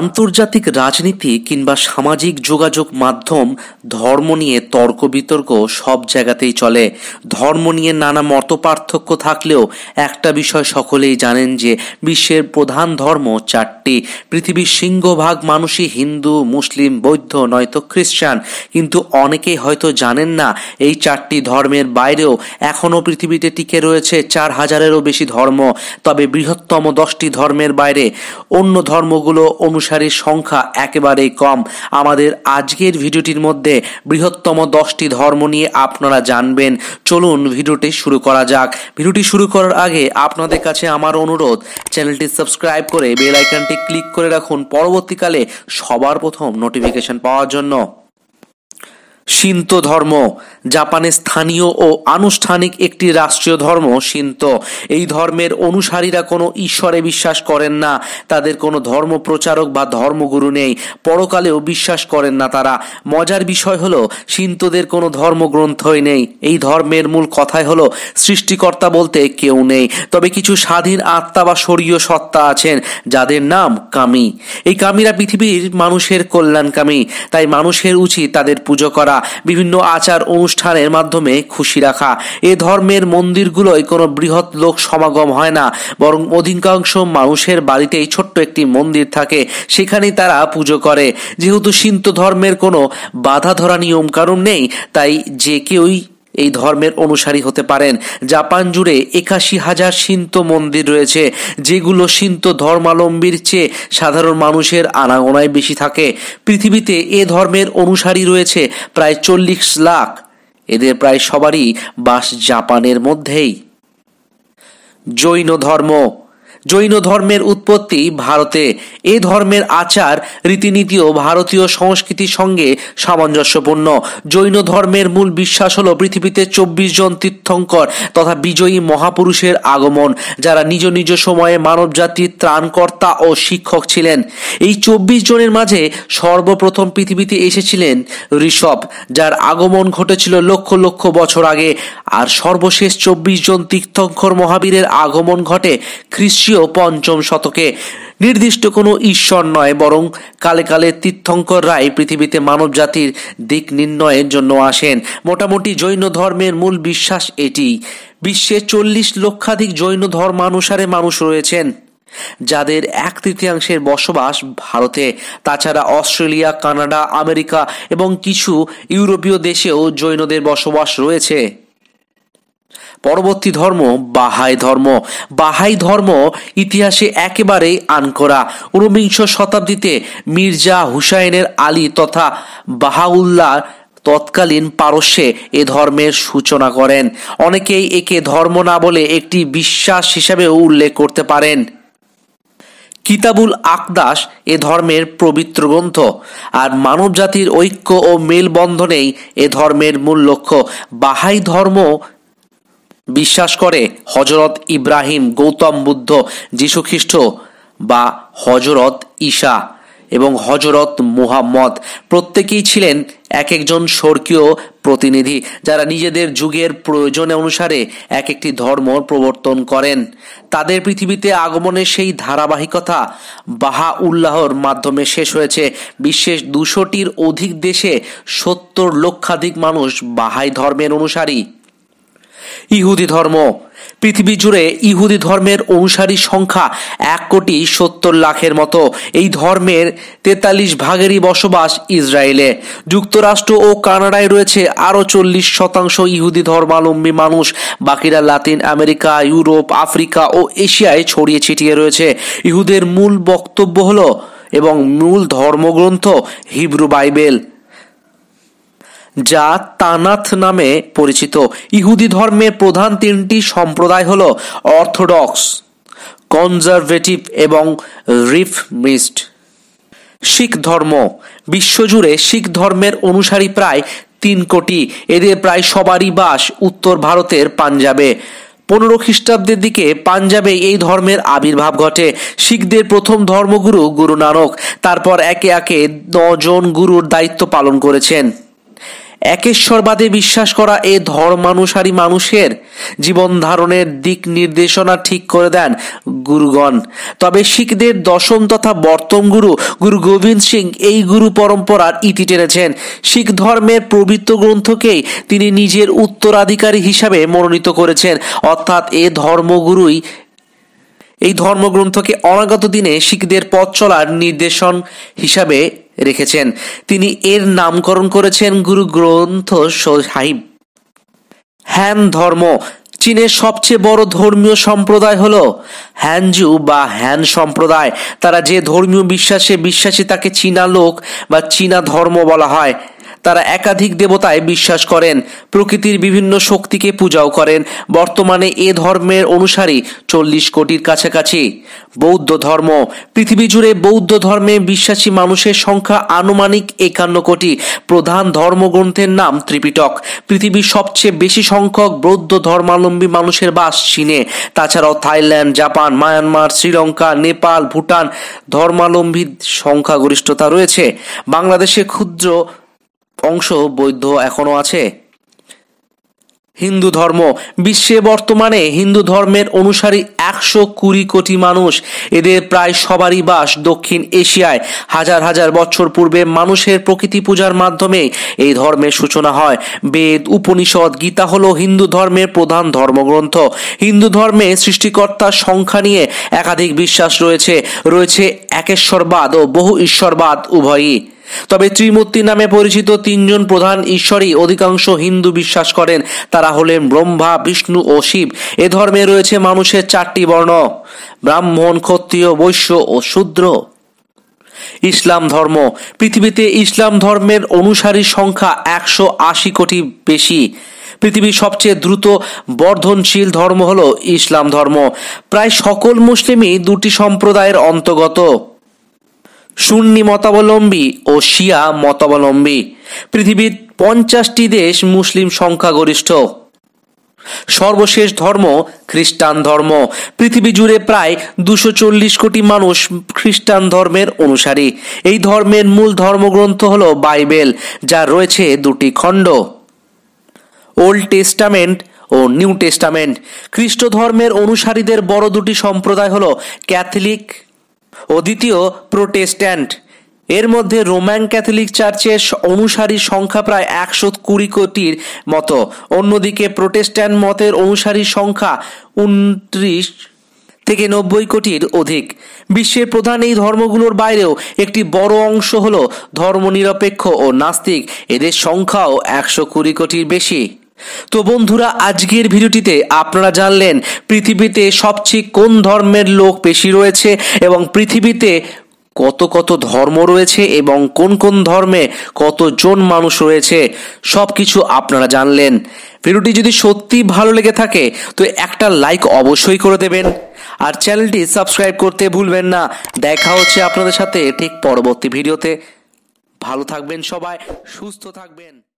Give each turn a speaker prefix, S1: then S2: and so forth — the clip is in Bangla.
S1: আন্তর্জাতিক রাজনীতি কিংবা সামাজিক যোগাযোগ মাধ্যম ধর্ম নিয়ে তর্ক বিতর্ক সব জায়গাতেই চলে ধর্ম নিয়ে নানা মত পার্থক্য থাকলেও একটা বিষয় সকলেই জানেন যে বিশ্বের প্রধান ধর্ম চারটি পৃথিবীর সিংহভাগ মানুষই হিন্দু মুসলিম বৌদ্ধ নয়তো খ্রিস্টান কিন্তু অনেকেই হয়তো জানেন না এই চারটি ধর্মের বাইরেও এখনও পৃথিবীতে টিকে রয়েছে চার হাজারেরও বেশি ধর্ম তবে বৃহত্তম দশটি ধর্মের বাইরে অন্য ধর্মগুলো অনুসারে সংখ্যা একেবারেই কম আমাদের আজকের ভিডিওটির মধ্যে বৃহত্তম দশটি ধর্ম নিয়ে আপনারা জানবেন চলুন ভিডিওটি শুরু করা যাক ভিডিওটি শুরু করার আগে আপনাদের কাছে আমার অনুরোধ চ্যানেলটি সাবস্ক্রাইব করে বেল আইকনটি ক্লিক করে রাখুন পরবর্তীকালে সবার প্রথম নোটিফিকেশন পাওয়ার জন্য সিন্ত ধর্ম জাপানে স্থানীয় ও আনুষ্ঠানিক একটি রাষ্ট্রীয় ধর্ম সিন্ত এই ধর্মের অনুসারীরা কোনো ঈশ্বরে বিশ্বাস করেন না তাদের কোনো ধর্ম প্রচারক বা ধর্মগুরু নেই পরকালেও বিশ্বাস করেন না তারা মজার বিষয় হলো সিন্তদের কোনো ধর্মগ্রন্থই নেই এই ধর্মের মূল কথাই হল সৃষ্টিকর্তা বলতে কেউ নেই তবে কিছু স্বাধীন আত্মা বা স্বরীয় সত্তা আছেন যাদের নাম কামি এই কামিরা পৃথিবীর মানুষের কল্যাণকামী তাই মানুষের উচিত তাদের পুজো করা করা বিভিন্ন আচার অনুষ্ঠানের মাধ্যমে খুশি রাখা এ ধর্মের মন্দিরগুলোয় কোনো বৃহৎ লোক সমাগম হয় না বরং অধিকাংশ মানুষের বাড়িতেই ছোট্ট একটি মন্দির থাকে সেখানেই তারা পুজো করে যেহেতু সিন্ত ধর্মের কোনো বাধা ধরা নিয়ম কারণ নেই তাই যে কেউই এই ধর্মের অনুসারী হতে পারেন জাপান জুড়ে একাশি হাজার সিন্ত মন্দির রয়েছে যেগুলো সিন্ত ধর্মালম্বীর চেয়ে সাধারণ মানুষের আনাগোনায় বেশি থাকে পৃথিবীতে এ ধর্মের অনুসারী রয়েছে প্রায় চল্লিশ লাখ এদের প্রায় সবারই বাস জাপানের মধ্যেই জৈন ধর্ম জৈন ধর্মের উৎপত্তি ভারতে এ ধর্মের আচার রীতিনীতিও ভারতীয় সংস্কৃতির সঙ্গে সামঞ্জস্যপূর্ণ জৈন ধর্মের মূল বিশ্বাস হল পৃথিবীতে চব্বিশ জন তীর্থঙ্কর তথা বিজয়ী মহাপুরুষের আগমন যারা নিজ নিজ সময়ে মানব জাতির ত্রাণকর্তা ও শিক্ষক ছিলেন এই চব্বিশ জনের মাঝে সর্বপ্রথম পৃথিবীতে এসেছিলেন ঋষভ যার আগমন ঘটেছিল লক্ষ লক্ষ বছর আগে আর সর্বশেষ চব্বিশ জন তীর্থঙ্কর মহাবীরের আগমন ঘটে খ্রিস্টীয় খ্রিস্টীয় পঞ্চম শতকে নির্দিষ্ট কোনো ঈশ্বর নয় বরং কালে কালে তীর্থঙ্কর রায় পৃথিবীতে মানব জাতির দিক নির্ণয়ের জন্য আসেন মোটামুটি জৈন ধর্মের মূল বিশ্বাস এটি বিশ্বে চল্লিশ লক্ষাধিক জৈন ধর্মানুসারে মানুষ রয়েছেন যাদের এক তৃতীয়াংশের বসবাস ভারতে তাছাড়া অস্ট্রেলিয়া কানাডা আমেরিকা এবং কিছু ইউরোপীয় দেশেও জৈনদের বসবাস রয়েছে পরবর্তী ধর্ম বাহাই ধর্ম বাহাই ধর্ম ইতিহাসে একেবারেই আনকরা ঊনবিংশ শতাব্দীতে মির্জা হুসাইনের আলী তথা বাহাউল্লাহ তৎকালীন পারস্যে এ ধর্মের সূচনা করেন অনেকেই একে ধর্ম না বলে একটি বিশ্বাস হিসাবেও উল্লেখ করতে পারেন কিতাবুল আকদাস এ ধর্মের পবিত্র গ্রন্থ আর মানব জাতির ঐক্য ও মেলবন্ধনেই এ ধর্মের মূল লক্ষ্য বাহাই ধর্ম বিশ্বাস করে হজরত ইব্রাহিম গৌতম বুদ্ধ যীশুখ্রিস্ট বা হজরত ঈশা এবং হজরত মুহাম্মদ প্রত্যেকেই ছিলেন এক একজন স্বর্গীয় প্রতিনিধি যারা নিজেদের যুগের প্রয়োজন অনুসারে এক একটি ধর্ম প্রবর্তন করেন তাদের পৃথিবীতে আগমনের সেই ধারাবাহিকতা বাহা উল্লাহর মাধ্যমে শেষ হয়েছে বিশ্বের দুশোটির অধিক দেশে সত্তর লক্ষাধিক মানুষ বাহাই ধর্মের অনুসারী ইহুদি ধর্ম পৃথিবী জুড়ে ইহুদি ধর্মের অনুসারী সংখ্যা এক কোটি সত্তর লাখের মতো এই ধর্মের তেতাল্লিশ ভাগেরই বসবাস ইসরায়েলে যুক্তরাষ্ট্র ও কানাডায় রয়েছে আরও চল্লিশ শতাংশ ইহুদি ধর্মাবলম্বী মানুষ বাকিরা লাতিন আমেরিকা ইউরোপ আফ্রিকা ও এশিয়ায় ছড়িয়ে ছিটিয়ে রয়েছে ইহুদের মূল বক্তব্য হল এবং মূল ধর্মগ্রন্থ হিব্রু বাইবেল যা তানাথ নামে পরিচিত ইহুদি ধর্মের প্রধান তিনটি সম্প্রদায় হল অর্থোডক্স কনজারভেটিভ এবং রিফমিস্ট শিখ ধর্ম বিশ্বজুড়ে শিখ ধর্মের অনুসারী প্রায় তিন কোটি এদের প্রায় সবারই বাস উত্তর ভারতের পাঞ্জাবে পনেরো খ্রিস্টাব্দের দিকে পাঞ্জাবে এই ধর্মের আবির্ভাব ঘটে শিখদের প্রথম ধর্মগুরু গুরু নানক তারপর একে একে নজন গুরুর দায়িত্ব পালন করেছেন একেশ্বরবাদে বিশ্বাস করা এ ধর্মানুসারী মানুষের জীবন ধারণের দিক নির্দেশনা ঠিক করে দেন গুরুগণ তবে শিখদের দশম তথা বর্তম গুরু গুরু গোবিন্দ সিং এই গুরু পরম্পরার ইতি টেনেছেন শিখ ধর্মের পবিত্র গ্রন্থকেই তিনি নিজের উত্তরাধিকারী হিসাবে মনোনীত করেছেন অর্থাৎ এ ধর্মগুরুই এই ধর্মগ্রন্থকে অনাগত দিনে শিখদের পথ চলার নির্দেশন হিসাবে রেখেছেন তিনি এর নামকরণ করেছেন গুরু গ্রন্থ সাহিব হ্যান ধর্ম চীনের সবচেয়ে বড় ধর্মীয় সম্প্রদায় হল হ্যানজু বা হ্যান সম্প্রদায় তারা যে ধর্মীয় বিশ্বাসে বিশ্বাসী তাকে চীনা লোক বা চীনা ধর্ম বলা হয় তারা একাধিক দেবতায় বিশ্বাস করেন প্রকৃতির বিভিন্ন শক্তিকে পূজাও করেন বর্তমানে এ ধর্মের অনুসারী চল্লিশ কোটির কাছাকাছি বৌদ্ধ ধর্ম পৃথিবী জুড়ে বৌদ্ধ ধর্মে বিশ্বাসী মানুষের সংখ্যা আনুমানিক একান্ন কোটি প্রধান ধর্মগ্রন্থের নাম ত্রিপিটক পৃথিবীর সবচেয়ে বেশি সংখ্যক বৌদ্ধ ধর্মাবলম্বী মানুষের বাস চীনে তাছাড়াও Thailand Japan Myanmar Sri Lanka Nepal Bhutan ধর্মাবলম্বী সংখ্যাগরিষ্ঠতা রয়েছে বাংলাদেশে ক্ষুদ্র অংশ বৈধ এখনও আছে হিন্দু ধর্ম বিশ্বে বর্তমানে হিন্দু ধর্মের অনুসারী একশো কুড়ি কোটি মানুষ এদের প্রায় সবারই বাস দক্ষিণ এশিয়ায় হাজার হাজার বছর পূর্বে মানুষের প্রকৃতি পূজার মাধ্যমে এই ধর্মের সূচনা হয় বেদ উপনিষদ গীতা হল হিন্দু ধর্মের প্রধান ধর্মগ্রন্থ হিন্দু ধর্মে সৃষ্টিকর্তার সংখ্যা নিয়ে একাধিক বিশ্বাস রয়েছে রয়েছে একেশ্বরবাদ ও বহু ঈশ্বরবাদ উভয়ই তবে ত্রিমূর্তি নামে পরিচিত তিনজন প্রধান ঈশ্বরই অধিকাংশ হিন্দু বিশ্বাস করেন তারা হলেন ব্রহ্মা বিষ্ণু ও শিব এ ধর্মে রয়েছে মানুষের চারটি বর্ণ ব্রাহ্মণ ক্ষত্রিয় বৈশ্য ও শূদ্র ইসলাম ধর্ম পৃথিবীতে ইসলাম ধর্মের অনুসারী সংখ্যা একশো আশি কোটি বেশি পৃথিবীর সবচেয়ে দ্রুত বর্ধনশীল ধর্ম হল ইসলাম ধর্ম প্রায় সকল মুসলিমই দুটি সম্প্রদায়ের অন্তর্গত সুন্নি মতাবলম্বী ও শিয়া মতাবলম্বী পৃথিবীর পঞ্চাশটি দেশ মুসলিম সংখ্যাগরিষ্ঠ সর্বশেষ ধর্ম খ্রিস্টান ধর্ম পৃথিবী জুড়ে প্রায় দুশো চল্লিশ কোটি মানুষ খ্রিস্টান ধর্মের অনুসারী এই ধর্মের মূল ধর্মগ্রন্থ হল বাইবেল যা রয়েছে দুটি খণ্ড ওল্ড টেস্টামেন্ট ও নিউ টেস্টামেন্ট খ্রিস্ট ধর্মের অনুসারীদের বড় দুটি সম্প্রদায় হল ক্যাথলিক ও দ্বিতীয় প্রোটেস্ট্যান্ট এর মধ্যে রোম্যান ক্যাথলিক চার্চের অনুসারী সংখ্যা প্রায় একশো কুড়ি কোটির মতো অন্যদিকে প্রোটেস্ট্যান্ট মতের অনুসারী সংখ্যা উনত্রিশ থেকে নব্বই কোটির অধিক বিশ্বের প্রধান এই ধর্মগুলোর বাইরেও একটি বড় অংশ হল ধর্মনিরপেক্ষ ও নাস্তিক এদের সংখ্যাও একশো কুড়ি কোটির বেশি তো বন্ধুরা আজকের ভিডিওটিতে আপনারা জানলেন পৃথিবীতে সবচেয়ে কোন ধর্মের লোক বেশি রয়েছে এবং পৃথিবীতে কত কত ধর্ম রয়েছে এবং কোন কোন ধর্মে কতজন মানুষ রয়েছে সব কিছু আপনারা জানলেন ভিডিওটি যদি সত্যি ভালো লেগে থাকে তো একটা লাইক অবশ্যই করে দেবেন আর চ্যানেলটি সাবস্ক্রাইব করতে ভুলবেন না দেখা হচ্ছে আপনাদের সাথে ঠিক পরবর্তী ভিডিওতে ভালো থাকবেন সবাই সুস্থ থাকবেন